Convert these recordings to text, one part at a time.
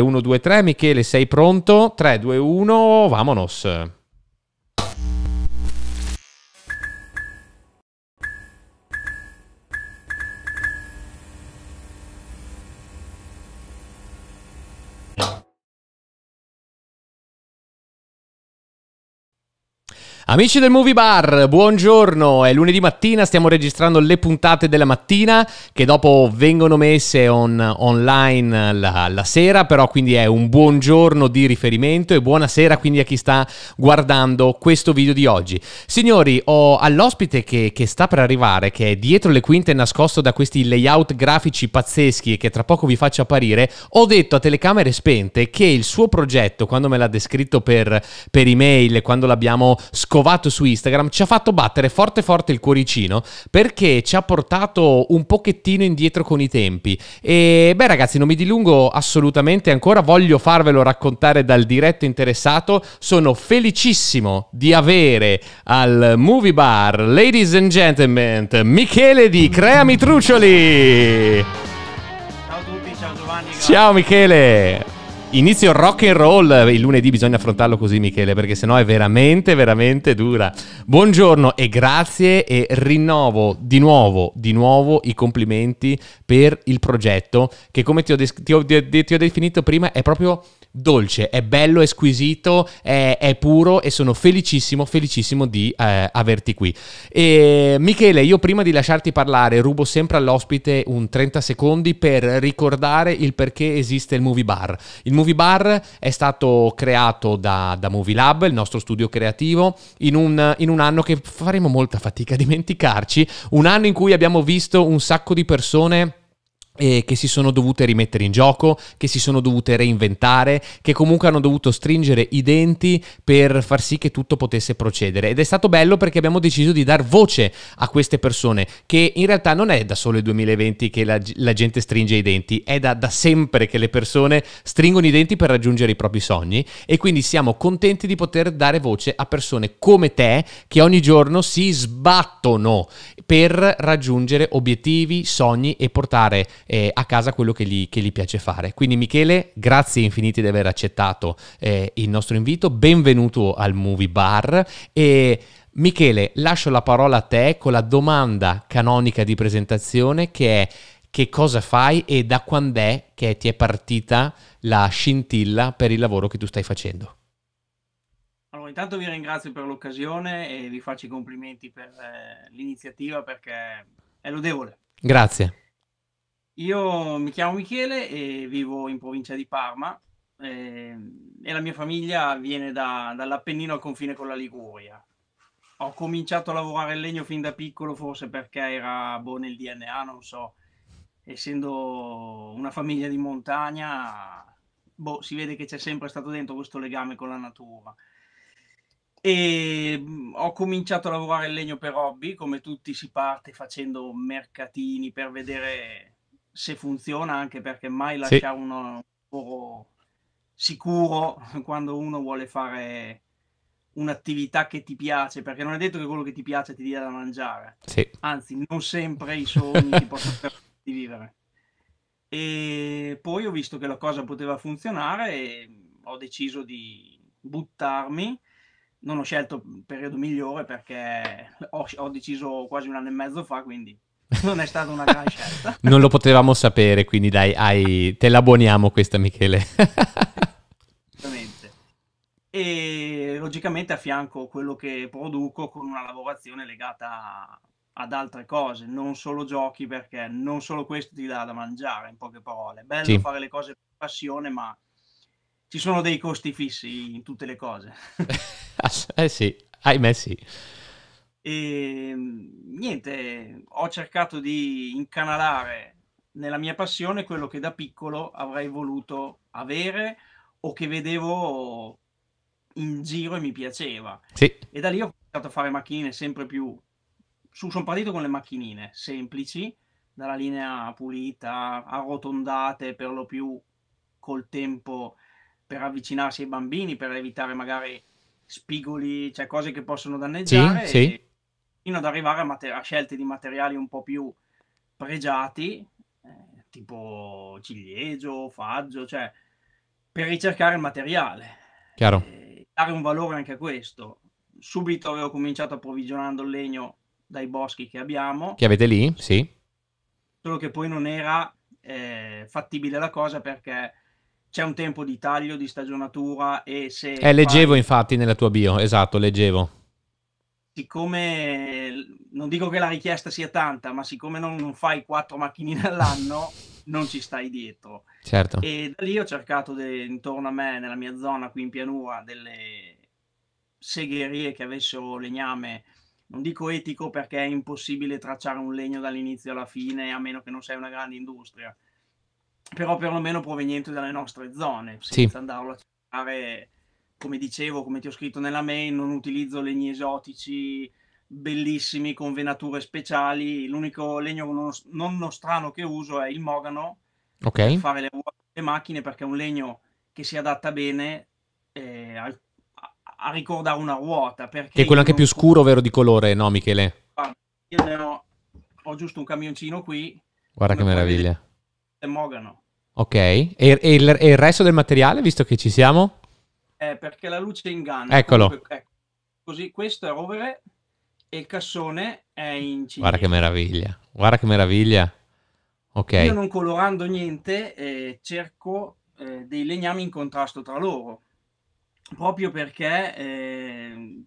1, 2, 3, Michele, sei pronto? 3, 2, 1, vamonos. Amici del Movie Bar, buongiorno, è lunedì mattina, stiamo registrando le puntate della mattina che dopo vengono messe on, online la, la, sera, però quindi è un buongiorno di riferimento e buonasera quindi a chi sta guardando questo video di oggi. Signori, ho all'ospite che, che sta per arrivare, che è dietro le quinte nascosto da questi layout grafici pazzeschi e che tra poco vi faccio apparire, ho detto a telecamere spente che il suo progetto, quando me l'ha descritto per, per email, quando l'abbiamo scoperto, scovato su Instagram ci ha fatto battere forte forte il cuoricino perché ci ha portato un pochettino indietro con i tempi. E beh ragazzi, non mi dilungo assolutamente ancora, voglio farvelo raccontare dal diretto interessato. Sono felicissimo di avere al Movie Bar, ladies and gentlemen, Michele di Creami Trucioli. Ciao a tutti, ciao Giovanni. Ciao Michele. Inizio rock and roll, il lunedì bisogna affrontarlo così Michele perché sennò è veramente veramente dura. Buongiorno e grazie e rinnovo di nuovo, di nuovo i complimenti per il progetto che come ti ho, des- ti ho, ti ti ho definito prima è proprio dolce, è bello, è squisito, è, è, puro e sono felicissimo, felicissimo di eh, averti qui. E, Michele, io prima di lasciarti parlare rubo sempre all'ospite un 30 secondi per ricordare il perché esiste il Movie Bar. Il movie Movie Bar è stato creato da, da Movie Lab, il nostro studio creativo, in un, in un anno che faremo molta fatica a dimenticarci, un anno in cui abbiamo visto un sacco di persone che si sono dovute rimettere in gioco, che si sono dovute reinventare, che comunque hanno dovuto stringere i denti per far sì che tutto potesse procedere. Ed è stato bello perché abbiamo deciso di dar voce a queste persone, che in realtà non è da solo il 2020 che la, la gente stringe i denti, è da, da sempre che le persone stringono i denti per raggiungere i propri sogni e quindi siamo contenti di poter dare voce a persone come te che ogni giorno si sbattono per raggiungere obiettivi, sogni e portare eh, a casa quello che gli, che gli, piace fare. Quindi Michele, grazie infiniti di aver accettato eh, il nostro invito, benvenuto al Movie Bar e Michele, lascio la parola a te con la domanda canonica di presentazione che è che cosa fai e da quando è che ti è partita la scintilla per il lavoro che tu stai facendo? intanto vi ringrazio per l'occasione e vi faccio i complimenti per eh, l'iniziativa perché è lodevole. Grazie. Io mi chiamo Michele e vivo in provincia di Parma eh, e la mia famiglia viene da, dall'Appennino al confine con la Liguria. Ho cominciato a lavorare in legno fin da piccolo, forse perché era boh nel DNA, non so. Essendo una famiglia di montagna, boh, si vede che c'è sempre stato dentro questo legame con la natura. E mhmm, ho cominciato a lavorare il legno per hobby, come tutti si parte facendo mercatini per vedere se funziona, anche perché mai lasciare sì. uno lavoro sicuro quando uno vuole fare un'attività che ti piace, perché non è detto che quello che ti piace ti dia da mangiare. Sì. Anzi, non sempre i sogni ti possono permettere di vivere. E poi ho visto che la cosa poteva funzionare e ho deciso di buttarmi non ho scelto il periodo migliore perché ho, ho deciso quasi un anno e mezzo fa, quindi non è stata una gran scelta. non lo potevamo sapere, quindi dai, hai... te l'abboniamo questa Michele. Esattamente. e logicamente affianco quello che produco con una lavorazione legata ad altre cose, non solo giochi perché non solo questo ti dà da mangiare, in poche parole. È bello sì. fare le cose per passione, ma ci sono dei costi fissi in tutte le cose. eh sì, ahimè sì. E ehm, niente, ho cercato di incanalare nella mia passione quello che da piccolo avrei voluto avere o che vedevo in giro e mi piaceva. Sì. E da lì ho cominciato a fare macchinine sempre più... Su, sono partito con le macchinine semplici, dalla linea pulita, arrotondate per lo più col tempo per avvicinarsi ai bambini, per evitare magari spigoli, cioè cose che possono danneggiare, sì, sì. fino ad arrivare a, mater- a, scelte di materiali un po' più pregiati, eh, tipo ciliegio, faggio, cioè per ricercare il materiale. Chiaro. Eh, dare un valore anche a questo. Subito avevo cominciato approvvigionando il legno dai boschi che abbiamo. Che avete lì, sì. Solo che poi non era eh, fattibile la cosa perché c'è un tempo di taglio, di stagionatura e se... Eh, leggevo fai... infatti nella tua bio, esatto, leggevo. Siccome, non dico che la richiesta sia tanta, ma siccome non, non fai quattro macchinine all'anno, non ci stai dietro. Certo. E da lì ho cercato de, intorno a me, nella mia zona qui in pianura, delle segherie che avessero legname, non dico etico perché è impossibile tracciare un legno dall'inizio alla fine, a meno che non sei una grande industria, però perlomeno proveniente dalle nostre zone, senza sì. andarlo a cercare, come dicevo, come ti ho scritto nella mail, non utilizzo legni esotici bellissimi con venature speciali, l'unico legno non, non strano che uso è il mogano okay. per fare le, le macchine perché è un legno che si adatta bene eh, a, a, ricordare una ruota. Che è quello anche più scuro, vero, di colore, no Michele? Guarda, io ne ho, ho giusto un camioncino qui. Guarda che meraviglia e Mogano. Ok, e, e, il, e, il, resto del materiale, visto che ci siamo? Eh, perché la luce inganna. Eccolo. Comunque, ecco. Così questo è rovere e il cassone è in cinese. Guarda che meraviglia, guarda che meraviglia. Ok. Io non colorando niente eh, cerco eh, dei legnami in contrasto tra loro, proprio perché eh,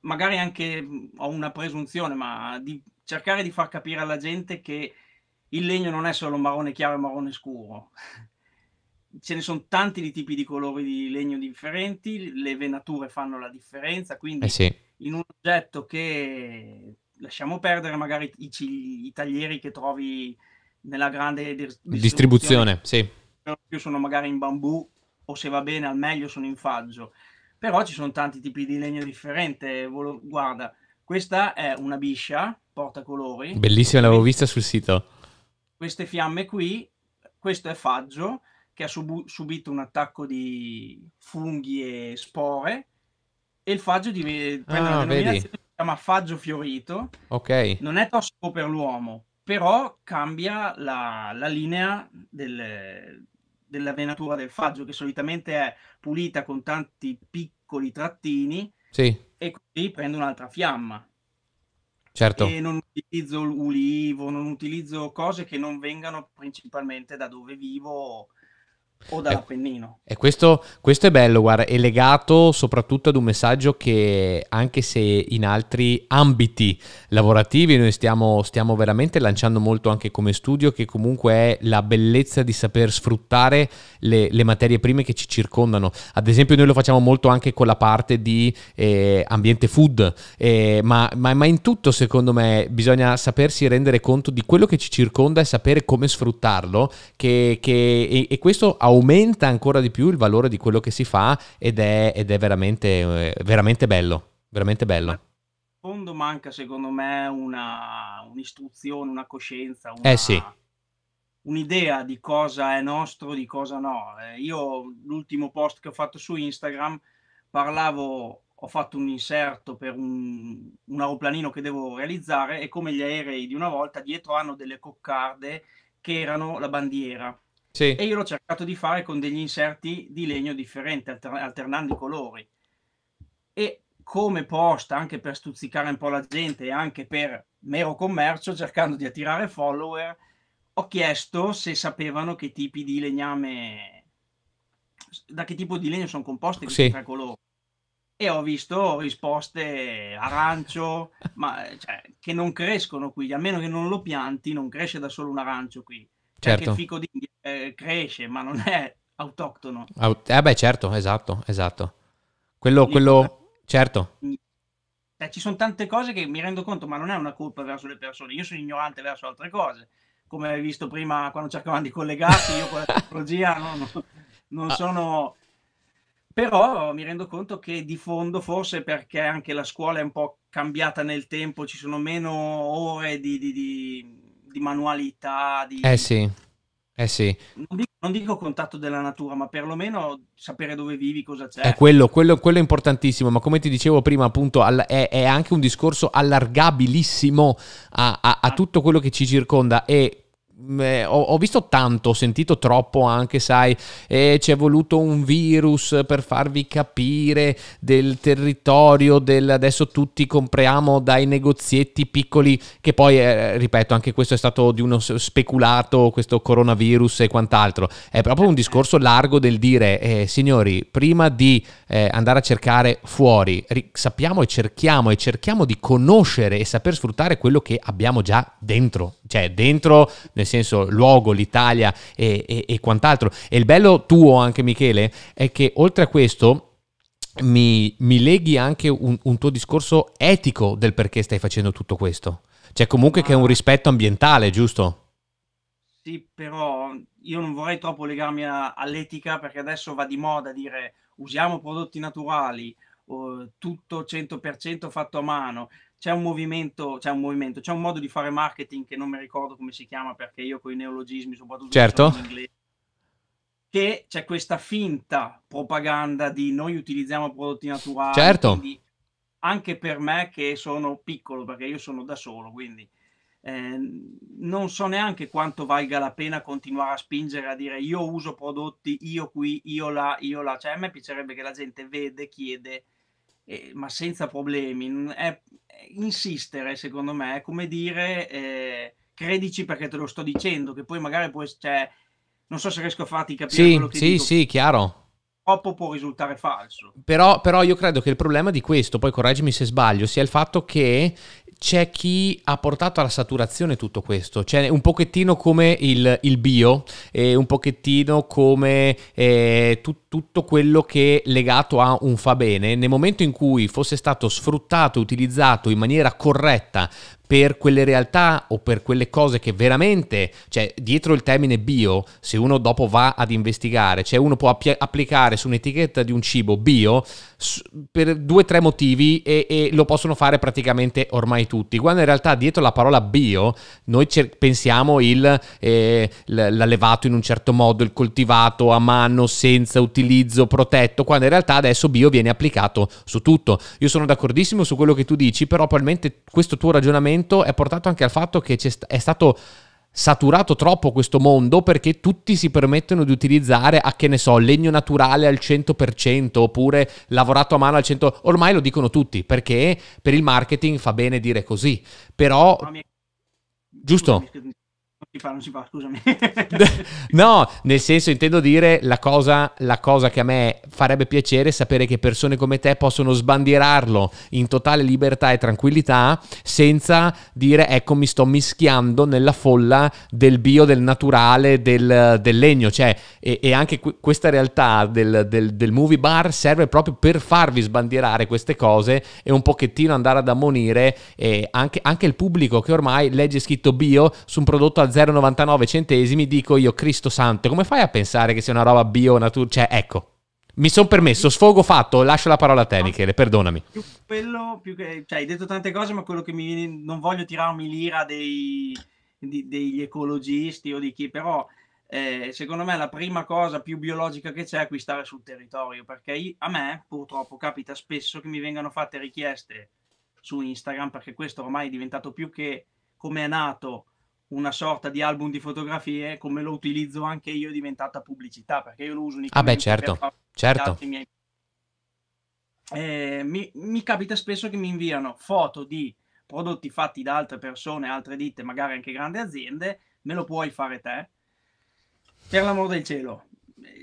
magari anche ho una presunzione, ma di cercare di far capire alla gente che il legno non è solo marrone chiaro e marrone scuro, ce ne sono tanti di tipi di colori di legno differenti, le venature fanno la differenza, quindi eh sì. in un oggetto che lasciamo perdere magari i, i taglieri che trovi nella grande distribuzione, distribuzione sì. sono magari in bambù o se va bene al meglio sono in faggio, però ci sono tanti tipi di legno differente, guarda, questa è una biscia portacolori. Bellissima, l'avevo vista sul sito queste fiamme qui, questo è faggio che ha subu- subito un attacco di funghi e spore e il faggio div- prende ah, una denominazione si chiama faggio fiorito. Ok. Non è tossico per l'uomo, però cambia la, la linea del, della venatura del faggio che solitamente è pulita con tanti piccoli trattini sì. e quindi prende un'altra fiamma. Certo. E non utilizzo ulivo, non utilizzo cose che non vengano principalmente da dove vivo o ecco. dall'Appennino. E questo, questo, è bello, guarda, è legato soprattutto ad un messaggio che anche se in altri ambiti lavorativi noi stiamo, stiamo veramente lanciando molto anche come studio, che comunque è la bellezza di saper sfruttare le, le materie prime che ci circondano. Ad esempio noi lo facciamo molto anche con la parte di eh, ambiente food, eh, ma, ma, ma in tutto secondo me bisogna sapersi rendere conto di quello che ci circonda e sapere come sfruttarlo, che, che, e, e questo ha aumenta ancora di più il valore di quello che si fa ed è, ed è veramente, eh, veramente bello, veramente bello. In fondo manca secondo me una, un'istruzione, una coscienza, una, eh sì. un'idea di cosa è nostro, di cosa no. Eh, io l'ultimo post che ho fatto su Instagram parlavo ho fatto un inserto per un, un, aeroplanino che devo realizzare e come gli aerei di una volta dietro hanno delle coccarde che erano la bandiera. Sì. E io l'ho cercato di fare con degli inserti di legno differenti, alter- alternando i colori. E come posta, anche per stuzzicare un po' la gente e anche per mero commercio, cercando di attirare follower, ho chiesto se sapevano che tipi di legname, da che tipo di legno sono composti questi sì. tre colori. E ho visto risposte arancio, ma cioè, che non crescono qui, a meno che non lo pianti, non cresce da solo un arancio qui. Cioè, certo. Anche fico d'India eh, cresce, ma non è autoctono. Aut- eh beh, certo, esatto, esatto. Quello, quello, certo. Eh, ci sono tante cose che mi rendo conto, ma non è una colpa verso le persone. Io sono ignorante verso altre cose. Come hai visto prima quando cercavamo di collegarsi, io con la tecnologia non, non ah. sono... Però mi rendo conto che di fondo, forse perché anche la scuola è un po' cambiata nel tempo, ci sono meno ore di, di, di, di manualità, di, eh sì eh sì. Non dico, non dico, contatto della natura, ma perlomeno sapere dove vivi, cosa c'è. È eh, quello, quello, quello è importantissimo, ma come ti dicevo prima, appunto, all- è, è, anche un discorso allargabilissimo a, a, a ah. tutto quello che ci circonda e eh, ho, ho, visto tanto, ho sentito troppo anche, sai, eh, ci è voluto un virus per farvi capire del territorio, del adesso tutti compriamo dai negozietti piccoli, che poi, eh, ripeto, anche questo è stato di uno speculato, questo coronavirus e quant'altro. È proprio un discorso largo del dire, eh, signori, prima di eh, andare a cercare fuori, ri- sappiamo e cerchiamo e cerchiamo di conoscere e saper sfruttare quello che abbiamo già dentro cioè dentro, nel senso, luogo, l'Italia e, e, e quant'altro. E il bello tuo anche Michele è che oltre a questo mi, mi, leghi anche un, un, tuo discorso etico del perché stai facendo tutto questo. Cioè, comunque, ah. che è un rispetto ambientale, giusto? Sì, però io non vorrei troppo legarmi a, all'etica perché adesso va di moda dire usiamo prodotti naturali, eh, tutto 100% fatto a mano c'è un movimento, c'è un movimento, c'è un modo di fare marketing che non mi ricordo come si chiama perché io con i neologismi, soprattutto certo. in inglese, che c'è questa finta propaganda di noi utilizziamo prodotti naturali. Certo. Anche per me che sono piccolo, perché io sono da solo, quindi eh, non so neanche quanto valga la pena continuare a spingere a dire io uso prodotti, io qui, io là, io là. Cioè a me piacerebbe che la gente vede, chiede, eh, ma senza problemi. È, eh, insistere, secondo me, è come dire eh, credici perché te lo sto dicendo, che poi magari può, cioè, non so se riesco a farti capire sì, quello che Sì, dico. sì, chiaro. Troppo può risultare falso. Però, però, io credo che il problema di questo, poi correggimi se sbaglio, sia il fatto che c'è chi ha portato alla saturazione tutto questo, cioè un pochettino come il, il bio, eh, un pochettino come eh, tu, tutto quello che è legato a un fa bene, nel momento in cui fosse stato sfruttato, utilizzato in maniera corretta per quelle realtà o per quelle cose che veramente, cioè dietro il termine bio, se uno dopo va ad investigare, cioè uno può app- applicare su un'etichetta di un cibo bio su, per due o tre motivi e, e, lo possono fare praticamente ormai tutti, quando in realtà dietro la parola bio noi cer- pensiamo il, eh, l'allevato in un certo modo, il coltivato a mano, senza utilizzo, protetto, quando in realtà adesso bio viene applicato su tutto. Io sono d'accordissimo su quello che tu dici, però probabilmente questo tuo ragionamento cambiamento è portato anche al fatto che è stato saturato troppo questo mondo perché tutti si permettono di utilizzare, a che ne so, legno naturale al 100% oppure lavorato a mano al 100%. Ormai lo dicono tutti perché per il marketing fa bene dire così. Però... Giusto? si fa, non si fa, scusami. no, nel senso intendo dire la cosa, la cosa che a me farebbe piacere è sapere che persone come te possono sbandierarlo in totale libertà e tranquillità senza dire ecco mi sto mischiando nella folla del bio, del naturale, del, del legno. Cioè, e, e anche qu- questa realtà del, del, del movie bar serve proprio per farvi sbandierare queste cose e un pochettino andare ad ammonire eh, anche, anche il pubblico che ormai legge scritto bio su un prodotto al 0,99 centesimi, dico io, Cristo santo, come fai a pensare che sia una roba bio natura? Cioè, ecco, mi sono permesso, sfogo fatto, lascio la parola a te, Michele, perdonami. Più quello, più che, cioè, hai detto tante cose, ma quello che mi viene, non voglio tirarmi l'ira dei, di, degli ecologisti o di chi, però eh, secondo me la prima cosa più biologica che c'è è acquistare sul territorio, perché io, a me purtroppo capita spesso che mi vengano fatte richieste su Instagram, perché questo ormai è diventato più che come è nato una sorta di album di fotografie, come lo utilizzo anche io è diventata pubblicità, perché io lo uso unicamente ah beh, certo, per certo. Miei... Eh, mi, mi, capita spesso che mi inviano foto di prodotti fatti da altre persone, altre ditte, magari anche grandi aziende, me lo puoi fare te? Per l'amor del cielo,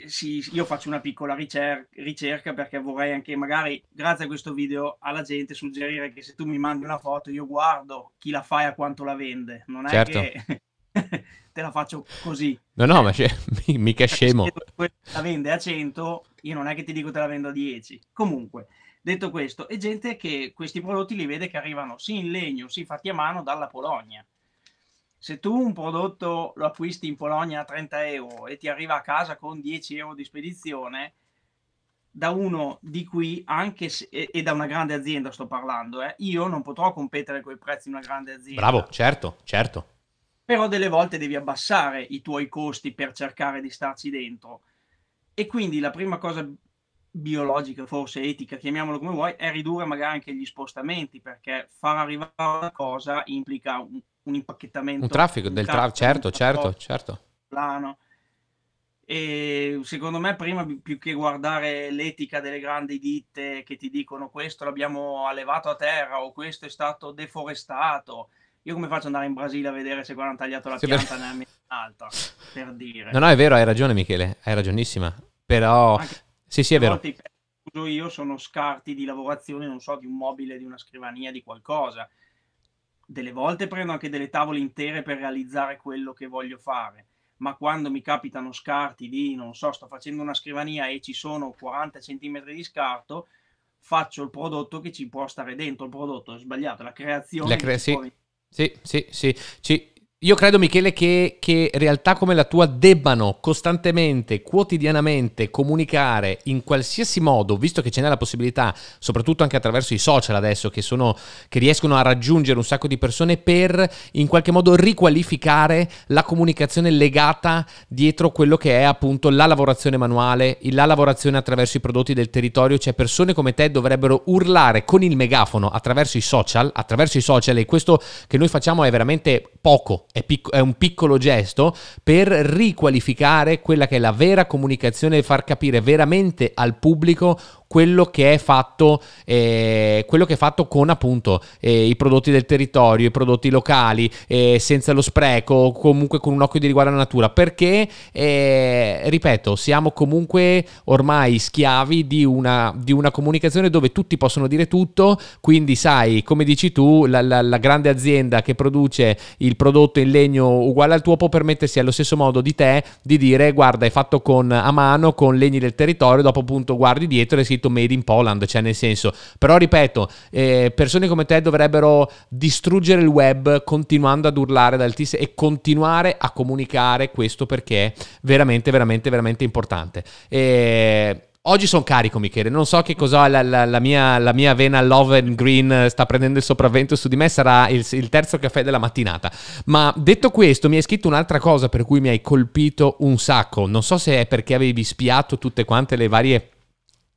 sì, io faccio una piccola ricerca, ricerca, perché vorrei anche magari grazie a questo video alla gente suggerire che se tu mi mandi una foto io guardo chi la fa e a quanto la vende, non certo. è che te la faccio così. No, no, ma c'è, cioè, cioè, mica scemo. Se la vende a 100, io non è che ti dico te la vendo a 10. Comunque, detto questo, è gente che questi prodotti li vede che arrivano sì in legno, sì fatti a mano dalla Polonia se tu un prodotto lo acquisti in Polonia a 30 euro e ti arriva a casa con 10 euro di spedizione, da uno di qui, anche se, e, e da una grande azienda sto parlando, eh, io non potrò competere con i prezzi di una grande azienda. Bravo, certo, certo. Però delle volte devi abbassare i tuoi costi per cercare di starci dentro. E quindi la prima cosa biologica, forse etica, chiamiamolo come vuoi, è ridurre magari anche gli spostamenti, perché far arrivare una cosa implica un, un impacchettamento. Un traffico, un del traffico, certo, certo, certo. Plano. E secondo me prima più che guardare l'etica delle grandi ditte che ti dicono questo l'abbiamo allevato a terra o questo è stato deforestato, io come faccio ad andare in Brasile a vedere se qua hanno tagliato la sì, pianta per... nella mia alta, per dire. No, no, è vero, hai ragione Michele, hai ragionissima, però... Anche sì, sì, è vero. uso io sono scarti di lavorazione, non so, di un mobile, di una scrivania, di qualcosa delle volte prendo anche delle tavole intere per realizzare quello che voglio fare, ma quando mi capitano scarti di, non so, sto facendo una scrivania e ci sono 40 cm di scarto, faccio il prodotto che ci può stare dentro, il prodotto è sbagliato, la creazione... La crea- sì. Può... sì, sì, sì, ci io credo, Michele, che, che, realtà come la tua debbano costantemente, quotidianamente comunicare in qualsiasi modo, visto che ce n'è la possibilità, soprattutto anche attraverso i social adesso, che, sono, che riescono a raggiungere un sacco di persone per in qualche modo riqualificare la comunicazione legata dietro quello che è appunto la lavorazione manuale, la lavorazione attraverso i prodotti del territorio. Cioè persone come te dovrebbero urlare con il megafono attraverso i social, attraverso i social e questo che noi facciamo è veramente poco è, pic- è, un piccolo gesto per riqualificare quella che è la vera comunicazione e far capire veramente al pubblico quello che è fatto, eh, quello che è fatto con appunto eh, i prodotti del territorio, i prodotti locali, eh, senza lo spreco, comunque con un occhio di riguardo alla natura, perché, eh, ripeto, siamo comunque ormai schiavi di una, di una, comunicazione dove tutti possono dire tutto, quindi sai, come dici tu, la, la, la grande azienda che produce il prodotto in legno uguale al tuo può permettersi allo stesso modo di te di dire guarda è fatto con, a mano, con legni del territorio, dopo appunto guardi dietro e si scritto Made in Poland, cioè nel senso, però ripeto, eh, persone come te dovrebbero distruggere il web continuando ad urlare dal altissima e continuare a comunicare questo perché è veramente, veramente, veramente importante. E... Oggi sono carico, Michele. Non so che cosa La, la, la, mia, la, mia, vena love and green sta prendendo il sopravvento su di me. Sarà il, il, terzo caffè della mattinata. Ma detto questo, mi hai scritto un'altra cosa per cui mi hai colpito un sacco. Non so se è perché avevi spiato tutte quante le varie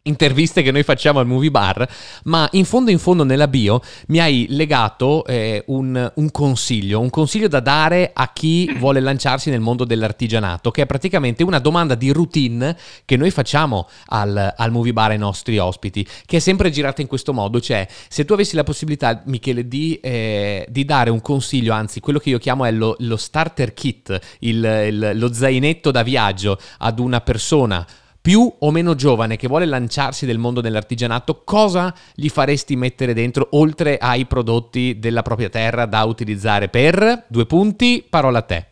interviste che noi facciamo al movie bar, ma in fondo in fondo nella bio mi hai legato eh, un, un, consiglio, un consiglio da dare a chi vuole lanciarsi nel mondo dell'artigianato, che è praticamente una domanda di routine che noi facciamo al, al movie bar ai nostri ospiti, che è sempre girata in questo modo, cioè se tu avessi la possibilità Michele di, eh, di dare un consiglio, anzi quello che io chiamo è lo, lo starter kit, il, il, lo zainetto da viaggio ad una persona, più o meno giovane che vuole lanciarsi nel mondo dell'artigianato, cosa gli faresti mettere dentro oltre ai prodotti della propria terra da utilizzare per due punti? Parola a te.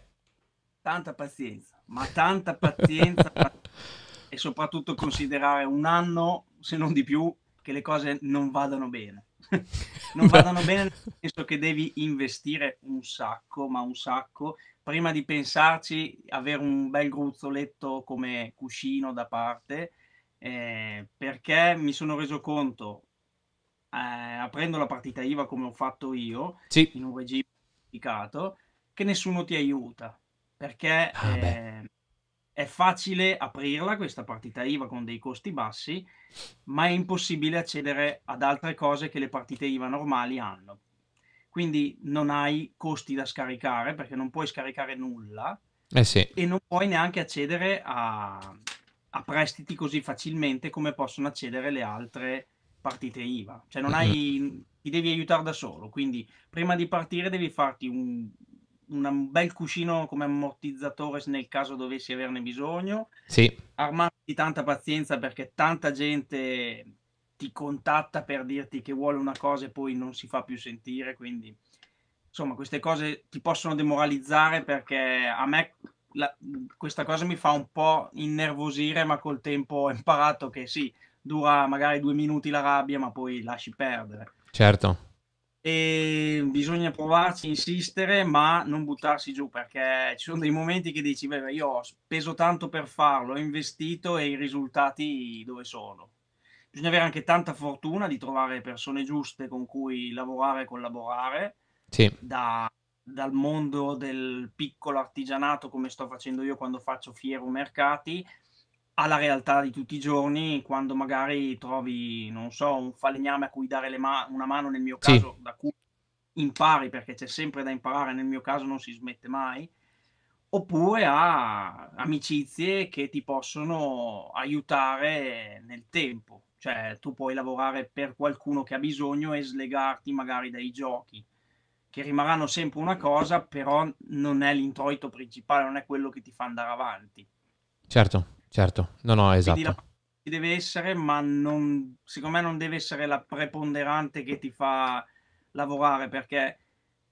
Tanta pazienza, ma tanta pazienza e soprattutto considerare un anno, se non di più, che le cose non vadano bene. non vadano bene nel senso che devi investire un sacco, ma un sacco prima di pensarci, avere un bel gruzzoletto come cuscino da parte, eh, perché mi sono reso conto, eh, aprendo la partita IVA come ho fatto io, sì. in un regime complicato, che nessuno ti aiuta, perché ah, eh, è facile aprirla questa partita IVA con dei costi bassi, ma è impossibile accedere ad altre cose che le partite IVA normali hanno quindi non hai costi da scaricare perché non puoi scaricare nulla eh sì. e non puoi neanche accedere a, a, prestiti così facilmente come possono accedere le altre partite IVA. Cioè non mm-hmm. hai, ti devi aiutare da solo, quindi prima di partire devi farti un, un bel cuscino come ammortizzatore nel caso dovessi averne bisogno, sì. armarti di tanta pazienza perché tanta gente ti contatta per dirti che vuole una cosa e poi non si fa più sentire, quindi insomma queste cose ti possono demoralizzare perché a me la, questa cosa mi fa un po' innervosire, ma col tempo ho imparato che sì, dura magari due minuti la rabbia, ma poi lasci perdere. Certo. E bisogna provarci, insistere, ma non buttarsi giù perché ci sono dei momenti che dici, beh, io ho speso tanto per farlo, ho investito e i risultati dove sono? bisogna avere anche tanta fortuna di trovare persone giuste con cui lavorare e collaborare sì. da, dal mondo del piccolo artigianato come sto facendo io quando faccio Fiero mercati alla realtà di tutti i giorni quando magari trovi non so un falegname a cui dare ma- una mano nel mio caso sì. da cui impari perché c'è sempre da imparare nel mio caso non si smette mai oppure a amicizie che ti possono aiutare nel tempo cioè, tu puoi lavorare per qualcuno che ha bisogno e slegarti magari dai giochi, che rimarranno sempre una cosa, però non è l'introito principale, non è quello che ti fa andare avanti. Certo, certo. No, no, esatto. La... deve essere, ma non... secondo me non deve essere la preponderante che ti fa lavorare, perché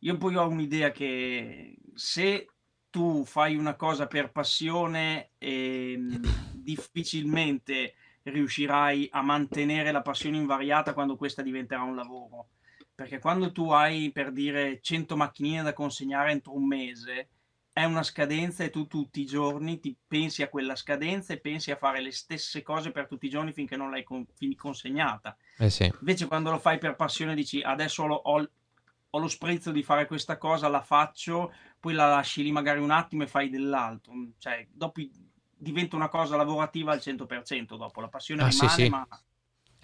io poi ho un'idea che se tu fai una cosa per passione e ehm, difficilmente riuscirai a mantenere la passione invariata quando questa diventerà un lavoro. Perché quando tu hai, per dire, 100 macchinine da consegnare entro un mese, è una scadenza e tu tutti i giorni ti pensi a quella scadenza e pensi a fare le stesse cose per tutti i giorni finché non l'hai con- consegnata. Eh sì. Invece quando lo fai per passione dici adesso ho, ho, ho lo sprezzo di fare questa cosa, la faccio, poi la lasci lì magari un attimo e fai dell'altro. Cioè, dopo diventa una cosa lavorativa al 100% dopo, la passione ah, rimane, sì, sì. ma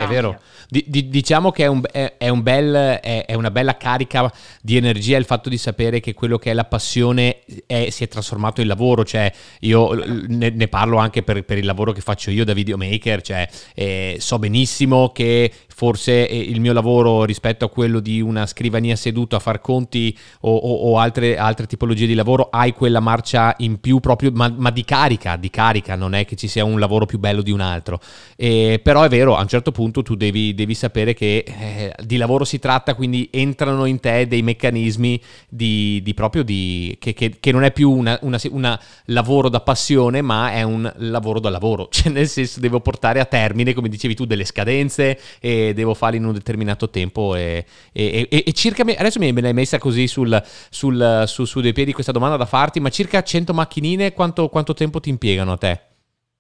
è vero. D- d- diciamo che è, un, è, è, un bel, è, una bella carica di energia il fatto di sapere che quello che è la passione si è trasformato in lavoro. Cioè, io ne, ne parlo anche per, per, il lavoro che faccio io da videomaker. Cioè, eh, so benissimo che forse eh, il mio lavoro rispetto a quello di una scrivania seduta a far conti o, o, o altre, altre, tipologie di lavoro, hai quella marcia in più proprio, ma, ma, di carica, di carica, non è che ci sia un lavoro più bello di un altro. Eh, però è vero, a un certo punto appunto tu devi, devi sapere che eh, di lavoro si tratta, quindi entrano in te dei meccanismi di, di proprio di, che, che, che, non è più un lavoro da passione, ma è un lavoro da lavoro, cioè nel senso devo portare a termine, come dicevi tu, delle scadenze e devo farle in un determinato tempo e, e, e, e circa, adesso mi l'hai messa così sul, sul, su, su dei piedi questa domanda da farti, ma circa 100 macchinine quanto, quanto tempo ti impiegano a te?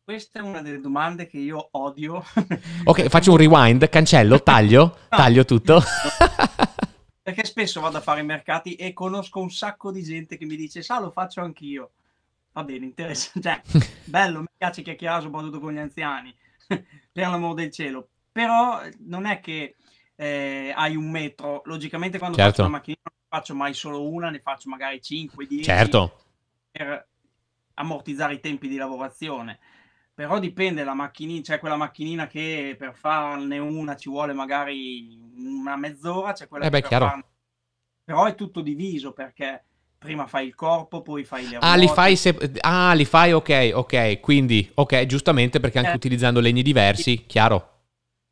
Questa è una delle domande che io odio. ok, faccio un rewind, cancello, taglio, no, taglio tutto. perché spesso vado a fare i mercati e conosco un sacco di gente che mi dice, sa, lo faccio anch'io. Va bene, interessante. Cioè, bello, mi piace chiacchierare soprattutto con gli anziani, per l'amore del cielo. Però non è che eh, hai un metro. Logicamente quando certo. faccio una macchina non faccio mai solo una, ne faccio magari 5, 10. Certo. Per ammortizzare i tempi di lavorazione però dipende la macchinina, c'è quella macchinina che per farne una ci vuole magari una mezz'ora, c'è quella eh beh, che per farne... però è tutto diviso perché prima fai il corpo, poi fai le ruote. Ah, li fai, se... ah, li fai ok, ok, quindi, ok, giustamente perché anche eh, utilizzando legni diversi, sì. chiaro.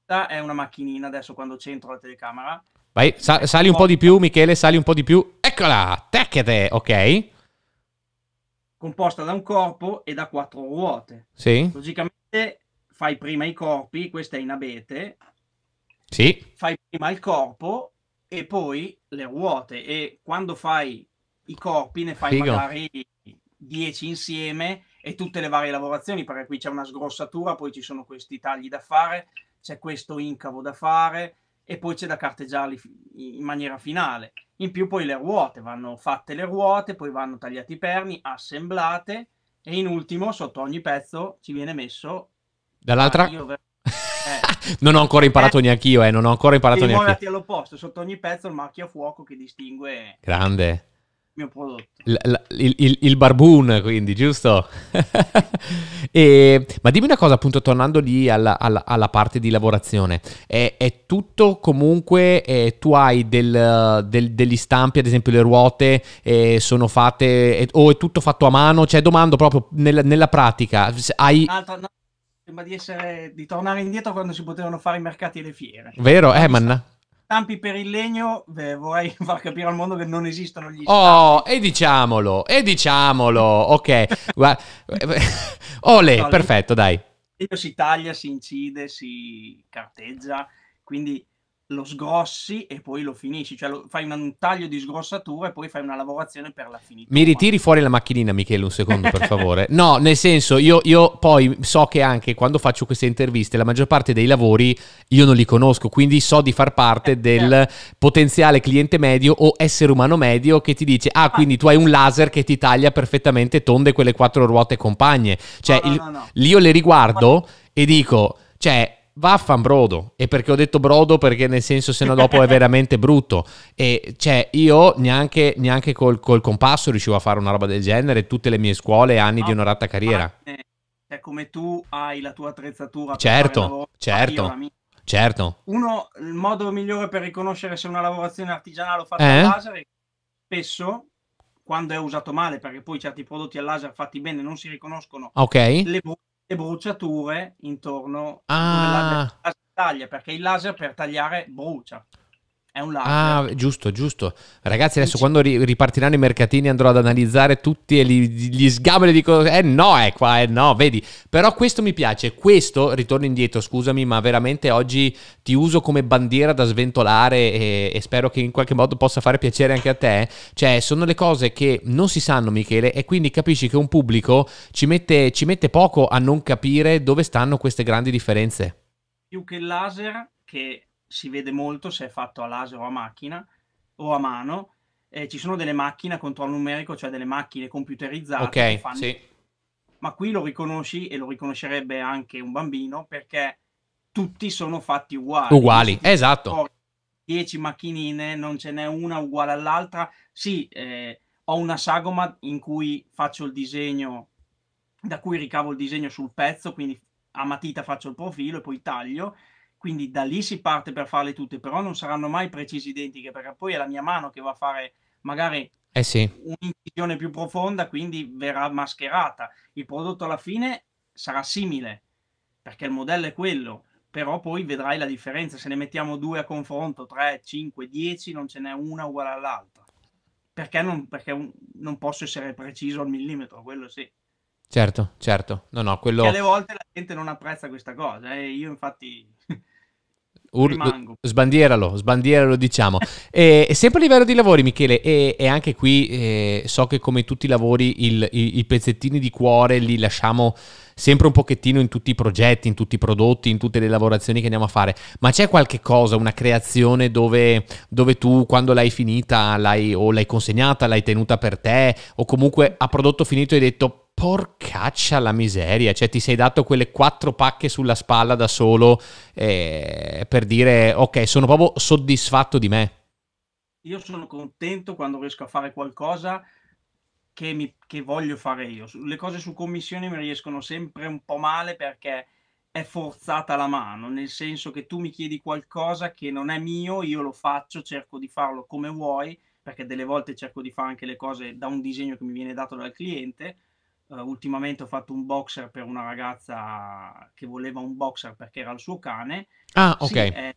È una macchinina adesso quando c'entro la telecamera. Vai, ecco sali un po' di più Michele, sali un po' di più, eccola, tecchete, ok composta da un corpo e da quattro ruote. Sì. Logicamente fai prima i corpi, questa è in abete. Sì. Fai prima il corpo e poi le ruote e quando fai i corpi ne fai Figo. magari 10 insieme e tutte le varie lavorazioni perché qui c'è una sgrossatura, poi ci sono questi tagli da fare, c'è questo incavo da fare e poi c'è da carteggiarli in maniera finale. In più poi le ruote, vanno fatte le ruote, poi vanno tagliati i perni, assemblate e in ultimo sotto ogni pezzo ci viene messo... Dall'altra? io Eh. non ho ancora imparato eh. neanche io, eh, non ho ancora imparato neanche io. all'opposto, sotto ogni pezzo il marchio a fuoco che distingue... Grande mio prodotto. La, la, il, il, il, barboon, quindi, giusto? e, ma dimmi una cosa, appunto, tornando lì alla, alla, alla parte di lavorazione, è, è tutto comunque, eh, tu hai del, del, degli stampi, ad esempio le ruote eh, sono fatte, eh, o è tutto fatto a mano? Cioè, domando proprio nel, nella pratica, hai... Un'altra, no, sembra di, essere, di tornare indietro quando si potevano fare i mercati e le fiere. Vero? Eh, manna stampi per il legno, beh, vorrei far capire al mondo che non esistono gli oh, stampi. Oh, e diciamolo, e diciamolo, ok. ole, no, perfetto, dai. Il legno si taglia, si incide, si carteggia, quindi lo sgrossi e poi lo finisci, cioè lo, fai un, taglio di sgrossatura e poi fai una lavorazione per la finita. Mi ritiri fuori la macchinina, Michele, un secondo, per favore. no, nel senso, io, io, poi so che anche quando faccio queste interviste, la maggior parte dei lavori io non li conosco, quindi so di far parte eh, del certo. potenziale cliente medio o essere umano medio che ti dice, ah, ah, quindi tu hai un laser che ti taglia perfettamente tonde quelle quattro ruote compagne. Cioè, no, no, no, il, io le riguardo e dico, cioè Vaffan Brodo. E perché ho detto brodo? Perché nel senso, se no dopo è veramente brutto. E cioè, io neanche, neanche col, col, compasso riuscivo a fare una roba del genere. Tutte le mie scuole, anni no, di onorata carriera. Cioè, come tu hai la tua attrezzatura. Certo, lavoro, certo. Certo. Uno, il modo migliore per riconoscere se una lavorazione artigianale o fatta eh? a laser è spesso quando è usato male, perché poi certi prodotti a laser fatti bene non si riconoscono. Ok. Le voci e bruciature intorno ah. alla taglia, perché il laser per tagliare brucia. È un live. Ah, giusto, giusto. Ragazzi, adesso quando ripartiranno i mercatini andrò ad analizzare tutti e gli sgabelli di cose. Eh no, è eh, qua, eh no, vedi. Però questo mi piace. Questo, ritorno indietro, scusami, ma veramente oggi ti uso come bandiera da sventolare e, e spero che in qualche modo possa fare piacere anche a te. Cioè, sono le cose che non si sanno, Michele, e quindi capisci che un pubblico ci mette, ci mette poco a non capire dove stanno queste grandi differenze. Più che il laser, che si vede molto se è fatto a laser o a macchina o a mano. Eh, ci sono delle macchine a controllo numerico, cioè delle macchine computerizzate. Ok, fanno... sì. Ma qui lo riconosci e lo riconoscerebbe anche un bambino perché tutti sono fatti uguali. Uguali, esatto. 10 macchinine, non ce n'è una uguale all'altra. Sì, eh, ho una sagoma in cui faccio il disegno, da cui ricavo il disegno sul pezzo, quindi a matita faccio il profilo e poi taglio quindi da lì si parte per farle tutte, però non saranno mai precise identiche, perché poi è la mia mano che va a fare magari eh sì. un'incisione più profonda, quindi verrà mascherata. Il prodotto alla fine sarà simile, perché il modello è quello, però poi vedrai la differenza. Se ne mettiamo due a confronto, tre, cinque, dieci, non ce n'è una uguale all'altra. Perché non, perché un, non posso essere preciso al millimetro, quello sì. Certo, certo. No, no, quello... Perché alle volte la gente non apprezza questa cosa. Eh? Io infatti Ur- sbandieralo, sbandieralo diciamo. e, sempre a livello di lavori Michele, e, e anche qui eh, so che come tutti i lavori il, i, i, pezzettini di cuore li lasciamo sempre un pochettino in tutti i progetti, in tutti i prodotti, in tutte le lavorazioni che andiamo a fare, ma c'è qualche cosa, una creazione dove, dove tu quando l'hai finita l'hai, o l'hai consegnata, l'hai tenuta per te o comunque a prodotto finito hai detto porcaccia la miseria, cioè ti sei dato quelle quattro pacche sulla spalla da solo eh, per dire ok, sono proprio soddisfatto di me. Io sono contento quando riesco a fare qualcosa che, mi, che voglio fare io. Le cose su commissione mi riescono sempre un po' male perché è forzata la mano, nel senso che tu mi chiedi qualcosa che non è mio, io lo faccio, cerco di farlo come vuoi, perché delle volte cerco di fare anche le cose da un disegno che mi viene dato dal cliente Uh, ultimamente ho fatto un boxer per una ragazza che voleva un boxer perché era il suo cane. Ah, ok. Sì, eh,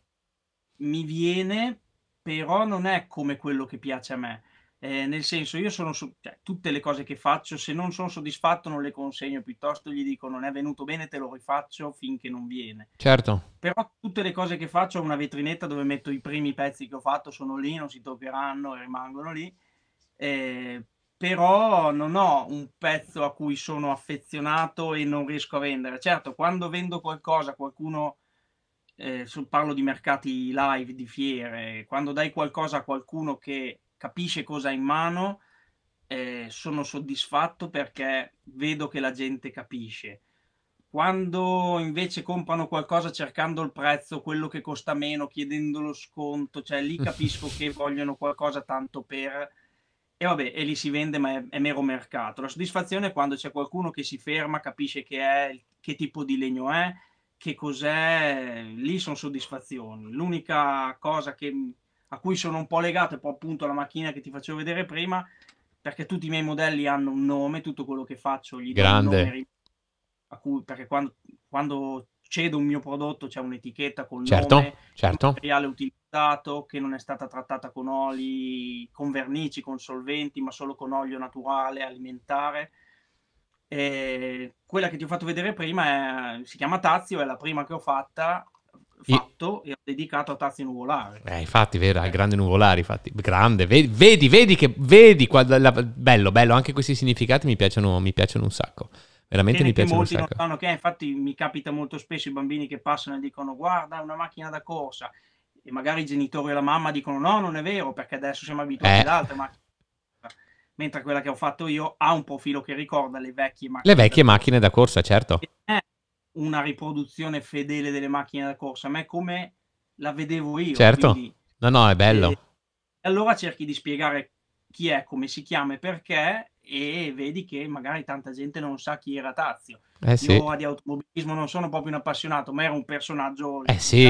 mi viene, però non è come quello che piace a me. Eh, nel senso, io sono su cioè, tutte le cose che faccio, se non sono soddisfatto non le consegno, piuttosto gli dico non è venuto bene, te lo rifaccio finché non viene. Certo. Però tutte le cose che faccio ho una vetrinetta dove metto i primi pezzi che ho fatto, sono lì, non si toccheranno e rimangono lì. Eh, però non ho un pezzo a cui sono affezionato e non riesco a vendere. Certo, quando vendo qualcosa, qualcuno, eh, parlo di mercati live, di fiere, quando dai qualcosa a qualcuno che capisce cosa ha in mano, eh, sono soddisfatto perché vedo che la gente capisce. Quando invece comprano qualcosa cercando il prezzo, quello che costa meno, chiedendo lo sconto, cioè lì capisco che vogliono qualcosa tanto per e vabbè, e lì si vende, ma è, è, mero mercato. La soddisfazione è quando c'è qualcuno che si ferma, capisce che, è, che tipo di legno è, che cos'è, lì sono soddisfazioni. L'unica cosa che, a cui sono un po' legato è poi appunto la macchina che ti facevo vedere prima, perché tutti i miei modelli hanno un nome, tutto quello che faccio gli Grande. do un nome. Cui, perché quando, quando cedo un mio prodotto, c'è un'etichetta con certo, nome, certo. materiale utilizzato che non è stata trattata con oli, con vernici, con solventi, ma solo con olio naturale, alimentare. E quella che ti ho fatto vedere prima è, si chiama Tazio, è la prima che ho fatta fatto e ho dedicato a Tazio Nuvolari. Eh, infatti, vero, al grande Nuvolari, infatti, grande. Vedi, vedi, vedi che, vedi, qua, la, bello, bello, anche questi significati mi piacciono, mi piacciono un sacco veramente mi piace molti non che infatti mi capita molto spesso i bambini che passano e dicono guarda una macchina da corsa e magari i genitori e la mamma dicono no non è vero perché adesso siamo abituati eh. ad altre macchine mentre quella che ho fatto io ha un profilo che ricorda le vecchie macchine, le vecchie da, macchine corsa. da corsa certo è una riproduzione fedele delle macchine da corsa ma è come la vedevo io certo quindi... no no è bello e allora cerchi di spiegare chi è, come si chiama e perché e vedi che magari tanta gente non sa chi era Tazio. Eh sì. Io di automobilismo non sono proprio un appassionato, ma era un personaggio... Eh sì.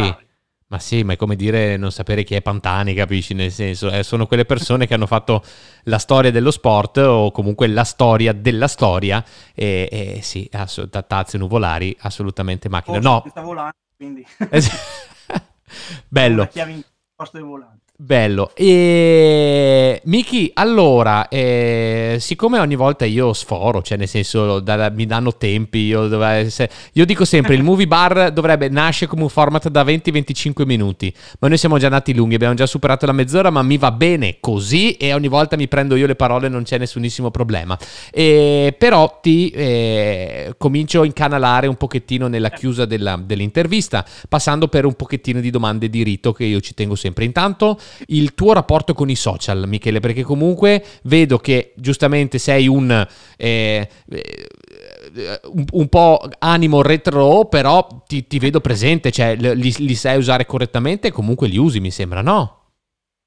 Ma sì, ma è come dire non sapere chi è Pantani, capisci? Nel senso, eh, sono quelle persone che hanno fatto la storia dello sport o comunque la storia della storia. E, e sì, ass- Tazio Nuvolari, assolutamente macchina. Oh, no. Volante, quindi. Bello. La chiave in posto del volante. Bello. E Miki, allora, eh, siccome ogni volta io sforo, cioè nel senso da, da, mi danno tempi, io, essere, io, dico sempre il movie bar dovrebbe nascere come un format da 20-25 minuti, ma noi siamo già nati lunghi, abbiamo già superato la mezz'ora, ma mi va bene così e ogni volta mi prendo io le parole, non c'è nessunissimo problema. E, però ti eh, comincio a incanalare un pochettino nella eh. chiusa della, dell'intervista, passando per un pochettino di domande di rito che io ci tengo sempre. Intanto il tuo rapporto con i social, Michele, perché comunque vedo che giustamente sei un... Eh, un, eh, un, po' animo retro, però ti, ti vedo presente, cioè li, li, sai usare correttamente e comunque li usi, mi sembra, no?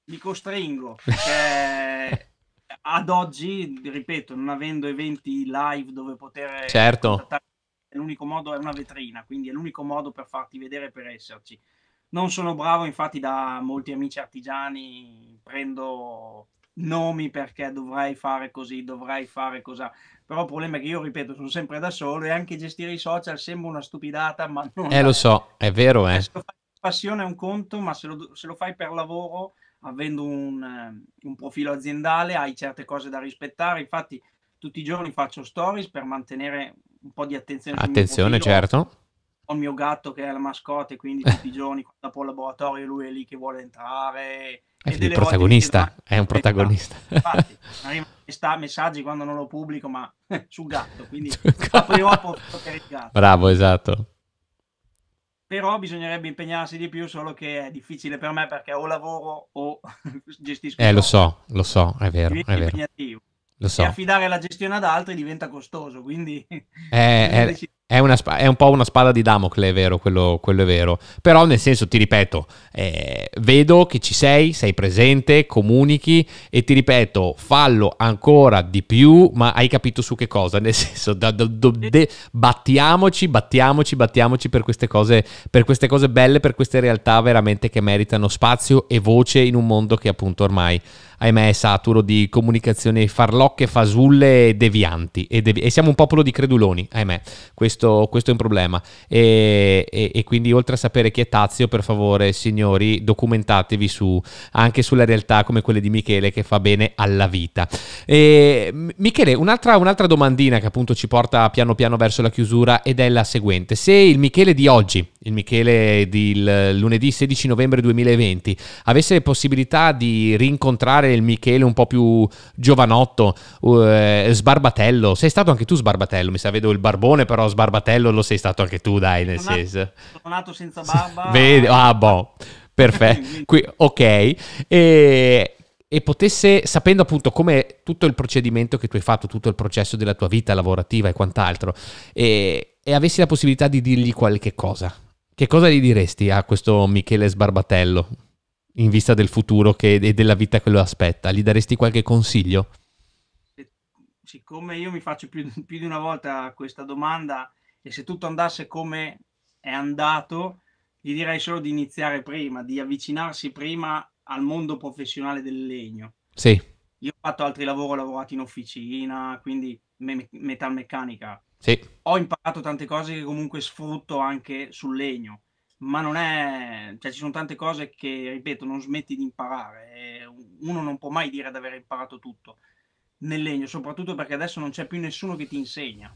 Mi costringo. Perché cioè, ad oggi, ripeto, non avendo eventi live dove poter... Certo. l'unico modo, è una vetrina, quindi è l'unico modo per farti vedere, per esserci. Non sono bravo, infatti da molti amici artigiani prendo nomi perché dovrei fare così, dovrei fare cosa. Però il problema è che io, ripeto, sono sempre da solo e anche gestire i social sembra una stupidata, ma non... Eh, lo so, è vero, eh. Se lo fai passione è un conto, ma se lo, se lo fai per lavoro, avendo un, un, profilo aziendale, hai certe cose da rispettare. Infatti tutti i giorni faccio stories per mantenere un po' di attenzione. Attenzione, certo ho il mio gatto che è la mascotte, quindi eh. tutti i giorni dopo il laboratorio lui è lì che vuole entrare. È eh, il protagonista, è un protagonista. Infatti, arrivano messaggi quando non lo pubblico, ma sul gatto, quindi prima o poi il gatto. Bravo, esatto. Però bisognerebbe impegnarsi di più, solo che è difficile per me perché o lavoro o gestisco. Eh, lo so, lo so, è vero, è vero. Lo so. E affidare la gestione ad altri diventa costoso, quindi... Eh, è... È, una, è, un po' una spada di Damocle, è vero, quello, quello è vero. Però nel senso, ti ripeto, eh, vedo che ci sei, sei presente, comunichi e ti ripeto, fallo ancora di più, ma hai capito su che cosa? Nel senso, da, da, da, de, battiamoci, battiamoci, battiamoci per queste, cose, per queste cose belle, per queste realtà veramente che meritano spazio e voce in un mondo che appunto ormai ahimè, è saturo di comunicazioni farlocche, fasulle e devianti. E, devi- e siamo un popolo di creduloni, ahimè. Questo questo, questo è un problema. E, e, e, quindi oltre a sapere chi è Tazio, per favore signori, documentatevi su, anche sulle realtà come quelle di Michele che fa bene alla vita. E, Michele, un'altra, un'altra domandina che appunto ci porta piano piano verso la chiusura ed è la seguente. Se il Michele di oggi, il Michele del lunedì 16 novembre 2020, avesse possibilità di rincontrare il Michele un po' più giovanotto, uh, sbarbatello, sei stato anche tu sbarbatello, mi sa, vedo il barbone però sbarbatello barbatello lo sei stato anche tu, dai, nel sono senso. Nato, sono nato senza barba. Vedi, ah, boh, perfetto. Qui, ok. E, e potesse, sapendo appunto come tutto il procedimento che tu hai fatto, tutto il processo della tua vita lavorativa e quant'altro, e, e avessi la possibilità di dirgli qualche cosa, che cosa gli diresti a questo Michele Sbarbatello in vista del futuro che, e della vita che lo aspetta? Gli daresti qualche consiglio? Siccome io mi faccio più, più di una volta questa domanda, e se tutto andasse come è andato, gli direi solo di iniziare prima, di avvicinarsi prima al mondo professionale del legno. Sì. Io ho fatto altri lavori, ho lavorato in officina, quindi me- metalmeccanica. Sì. Ho imparato tante cose che comunque sfrutto anche sul legno, ma non è... cioè ci sono tante cose che, ripeto, non smetti di imparare. Uno non può mai dire di aver imparato tutto nel legno, soprattutto perché adesso non c'è più nessuno che ti insegna.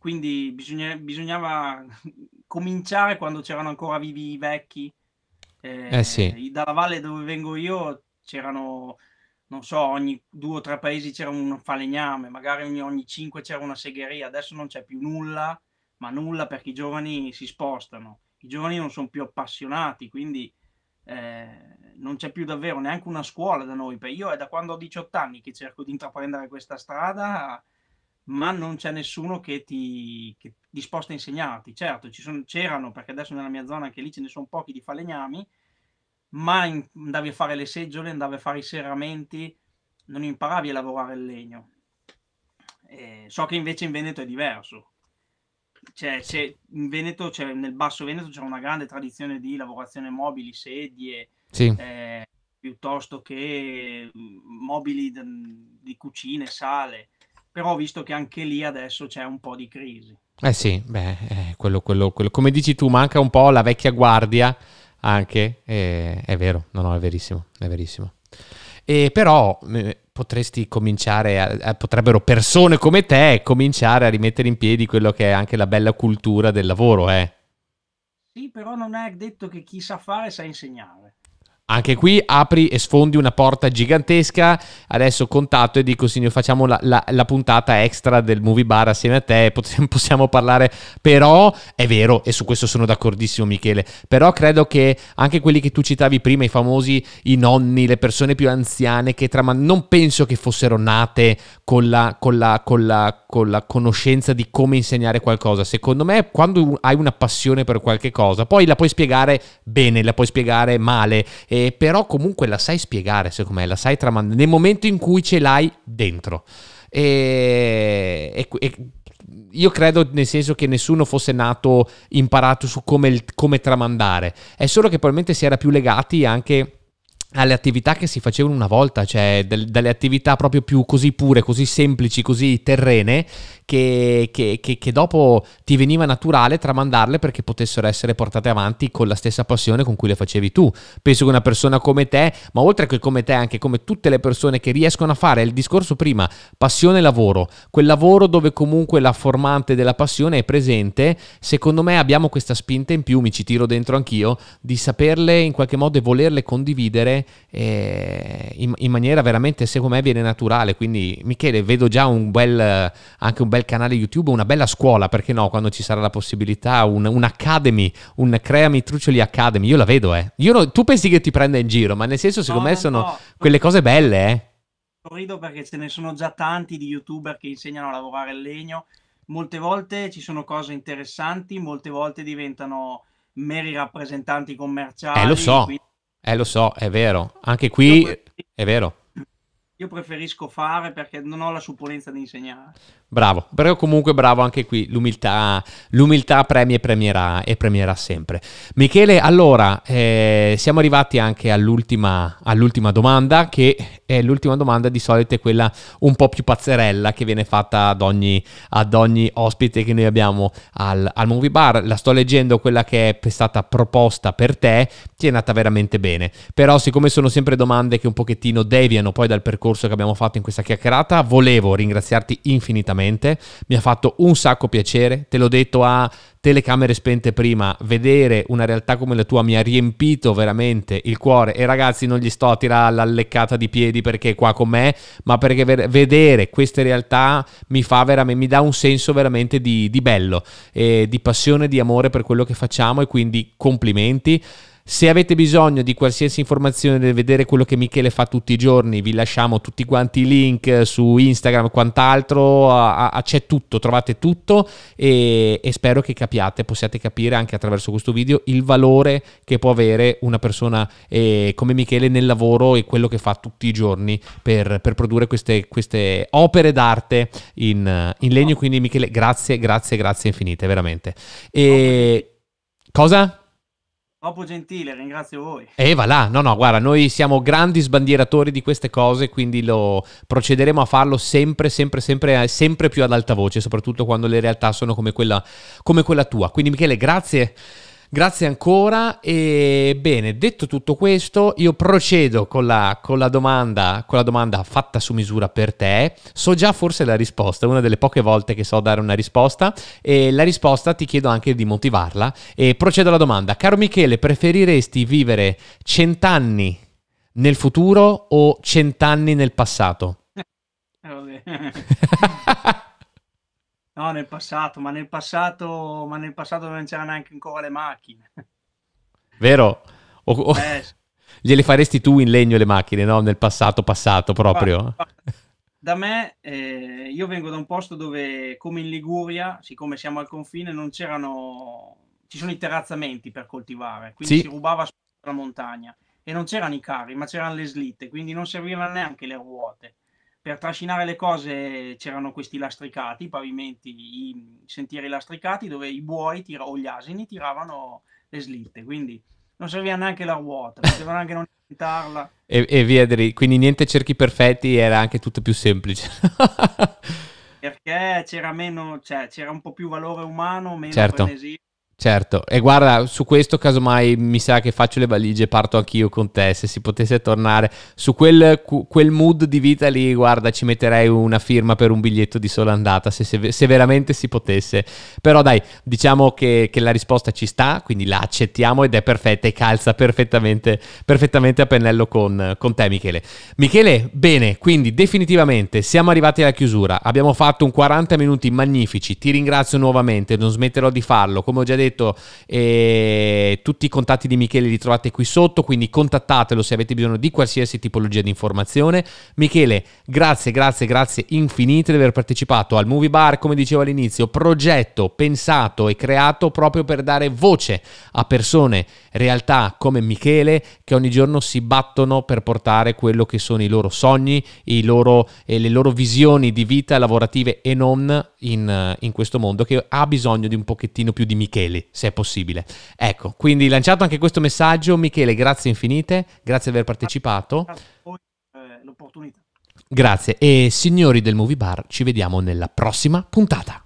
Quindi bisogna, bisognava cominciare quando c'erano ancora vivi i vecchi. Eh, eh sì. Dalla valle dove vengo io c'erano, non so, ogni due o tre paesi c'era un falegname, magari ogni, ogni cinque c'era una segheria, adesso non c'è più nulla, ma nulla perché i giovani si spostano, i giovani non sono più appassionati, quindi eh, non c'è più davvero neanche una scuola da noi. Io è da quando ho 18 anni che cerco di intraprendere questa strada ma non c'è nessuno che ti che disposta a insegnarti. Certo, c'erano, perché adesso nella mia zona anche lì ce ne sono pochi di falegnami, ma in, andavi a fare le seggiole, andavi a fare i serramenti, non imparavi a lavorare il legno. Eh, so che invece in Veneto è diverso. Cioè, in Veneto, cioè, nel basso Veneto c'è una grande tradizione di lavorazione mobili, sedie, sì. eh, piuttosto che mm, mobili di cucine, sale però ho visto che anche lì adesso c'è un po' di crisi. Eh sì, beh, eh, quello, quello, quello. come dici tu, manca un po' la vecchia guardia anche, eh, è vero, no, no, è verissimo, è verissimo. E però eh, potresti cominciare, a, a, potrebbero persone come te cominciare a rimettere in piedi quello che è anche la bella cultura del lavoro, eh. Sì, però non è detto che chi sa fare sa insegnare anche qui apri e sfondi una porta gigantesca. Adesso contatto e dico, signor, facciamo la, la, la puntata extra del movie bar assieme a te. Possiamo, possiamo parlare, però è vero, e su questo sono d'accordissimo, Michele. Però credo che anche quelli che tu citavi prima, i famosi, i nonni, le persone più anziane che tramandano, non penso che fossero nate con la, con la, con la con la conoscenza di come insegnare qualcosa. Secondo me, quando hai una passione per qualche cosa, poi la puoi spiegare bene, la puoi spiegare male, eh, però comunque la sai spiegare, secondo me, la sai tramandare nel momento in cui ce l'hai dentro. e, e, e io credo nel senso che nessuno fosse nato imparato su come, come, tramandare, è solo che probabilmente si era più legati anche alle attività che si facevano una volta, cioè del, dalle attività proprio più così pure, così semplici, così terrene, che, che, che, che, dopo ti veniva naturale tramandarle perché potessero essere portate avanti con la stessa passione con cui le facevi tu. Penso che una persona come te, ma oltre che come te, anche come tutte le persone che riescono a fare il discorso prima, passione e lavoro, quel lavoro dove comunque la formante della passione è presente, secondo me abbiamo questa spinta in più, mi ci tiro dentro anch'io, di saperle in qualche modo e volerle condividere eh, in, in, maniera veramente, secondo me, viene naturale. Quindi Michele, vedo già un bel, anche un bel bel canale YouTube, una bella scuola, perché no, quando ci sarà la possibilità, un, un Academy, un Creami Truccioli Academy, io la vedo, eh. Io no, tu pensi che ti prenda in giro, ma nel senso, secondo no, me, sono no. quelle cose belle, eh. Rido perché ce ne sono già tanti di youtuber che insegnano a lavorare il legno. Molte volte ci sono cose interessanti, molte volte diventano meri rappresentanti commerciali. Eh, lo so, quindi... eh, lo so, è vero. Anche qui è vero io preferisco fare perché non ho la supponenza di insegnare. Bravo, però comunque bravo anche qui, l'umiltà, l'umiltà premia e premierà, e premierà sempre. Michele, allora, eh, siamo arrivati anche all'ultima, all'ultima, domanda, che è l'ultima domanda di solito è quella un po' più pazzerella che viene fatta ad ogni, ad ogni ospite che noi abbiamo al, al, Movie Bar. La sto leggendo, quella che è stata proposta per te, ti è nata veramente bene. Però siccome sono sempre domande che un pochettino deviano poi dal percorso discorso che abbiamo fatto in questa chiacchierata. Volevo ringraziarti infinitamente, mi ha fatto un sacco piacere, te l'ho detto a telecamere spente prima, vedere una realtà come la tua mi ha riempito veramente il cuore e ragazzi non gli sto a tirare la leccata di piedi perché è qua con me, ma perché vedere queste realtà mi fa veramente, mi dà un senso veramente di, di bello, e di passione, di amore per quello che facciamo e quindi complimenti. Se avete bisogno di qualsiasi informazione, di vedere quello che Michele fa tutti i giorni, vi lasciamo tutti quanti i link eh, su Instagram e quant'altro, a, a, c'è tutto, trovate tutto e, e spero che capiate, possiate capire anche attraverso questo video il valore che può avere una persona eh, come Michele nel lavoro e quello che fa tutti i giorni per, per produrre queste, queste, opere d'arte in, in legno. Quindi Michele, grazie, grazie, grazie infinite, veramente. E... Cosa? Troppo gentile, ringrazio voi. E va là, no no, guarda, noi siamo grandi sbandieratori di queste cose, quindi lo procederemo a farlo sempre, sempre, sempre, eh, sempre più ad alta voce, soprattutto quando le realtà sono come quella, come quella tua. Quindi Michele, grazie Grazie ancora e bene, detto tutto questo, io procedo con la, con la, domanda, con la domanda fatta su misura per te. So già forse la risposta, una delle poche volte che so dare una risposta e la risposta ti chiedo anche di motivarla e procedo alla domanda. Caro Michele, preferiresti vivere cent'anni nel futuro o cent'anni nel passato? Eh, vabbè. No, nel passato, ma nel passato, ma nel passato non c'erano neanche ancora le macchine. Vero? O, o eh, gliele faresti tu in legno le macchine, no? Nel passato, passato proprio. Da me, eh, io vengo da un posto dove, come in Liguria, siccome siamo al confine, non c'erano... Ci sono i terrazzamenti per coltivare, quindi sì. si rubava la montagna. E non c'erano i carri, ma c'erano le slitte, quindi non servivano neanche le ruote per trascinare le cose c'erano questi lastricati, i pavimenti, i sentieri lastricati dove i buoi tira- o gli asini tiravano le slitte, quindi non serviva neanche la ruota, potevano anche non inventarla. E, e via, dri- quindi niente cerchi perfetti, era anche tutto più semplice. Perché c'era meno, cioè c'era un po' più valore umano, meno certo. frenesia Certo, e guarda, su questo casomai mi sa che faccio le valigie e parto anch'io con te, se si potesse tornare su quel, quel, mood di vita lì, guarda, ci metterei una firma per un biglietto di sola andata, se, se, se veramente si potesse. Però dai, diciamo che, che, la risposta ci sta, quindi la accettiamo ed è perfetta e calza perfettamente, perfettamente a pennello con, con te Michele. Michele, bene, quindi definitivamente siamo arrivati alla chiusura, abbiamo fatto un 40 minuti magnifici, ti ringrazio nuovamente, non smetterò di farlo, come ho già detto detto, eh, tutti i contatti di Michele li trovate qui sotto, quindi contattatelo se avete bisogno di qualsiasi tipologia di informazione. Michele, grazie, grazie, grazie infinite di aver partecipato al Movie Bar, come dicevo all'inizio, progetto pensato e creato proprio per dare voce a persone, realtà come Michele, che ogni giorno si battono per portare quello che sono i loro sogni, i loro, eh, le loro visioni di vita lavorative e non in, in questo mondo che ha bisogno di un pochettino più di Michele utili, se è possibile. Ecco, quindi lanciato anche questo messaggio, Michele, grazie infinite, grazie di aver partecipato. Grazie a voi l'opportunità. Grazie e signori del Movie Bar, ci vediamo nella prossima puntata.